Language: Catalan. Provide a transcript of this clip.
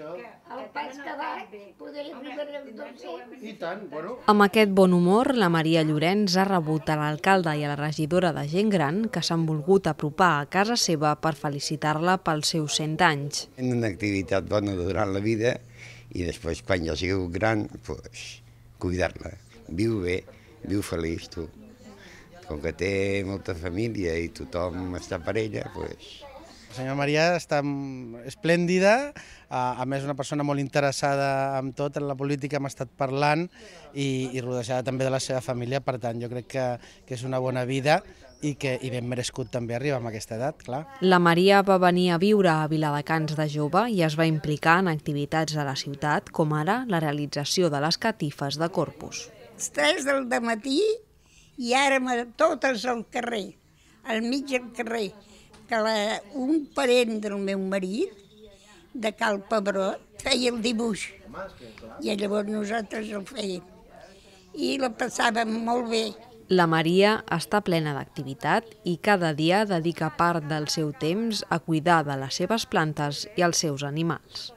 El pas que vaig, podríem arribar als I tant, bueno. Amb aquest bon humor, la Maria Llorenç ha rebut a l'alcalde i a la regidora de gent gran que s'han volgut apropar a casa seva per felicitar-la pels seus 100 anys. En una activitat bona durant la vida i després, quan ja sigueu gran, pues, cuidar-la. Viu bé, viu feliç, tu. Com que té molta família i tothom està per ella, pues, la senyora Maria està esplèndida, a més una persona molt interessada en tot, en la política hem estat parlant i, i rodejada també de la seva família, per tant jo crec que, que és una bona vida i que i ben merescut també arribar a aquesta edat, clar. La Maria va venir a viure a Viladecans de jove i es va implicar en activitats de la ciutat, com ara la realització de les catifes de Corpus. Els 3 del matí i ara totes al carrer, al mig del carrer, que la, un parent del meu marit, de Cal Pebrot, feia el dibuix. I llavors nosaltres el fèiem. I la passàvem molt bé. La Maria està plena d'activitat i cada dia dedica part del seu temps a cuidar de les seves plantes i els seus animals.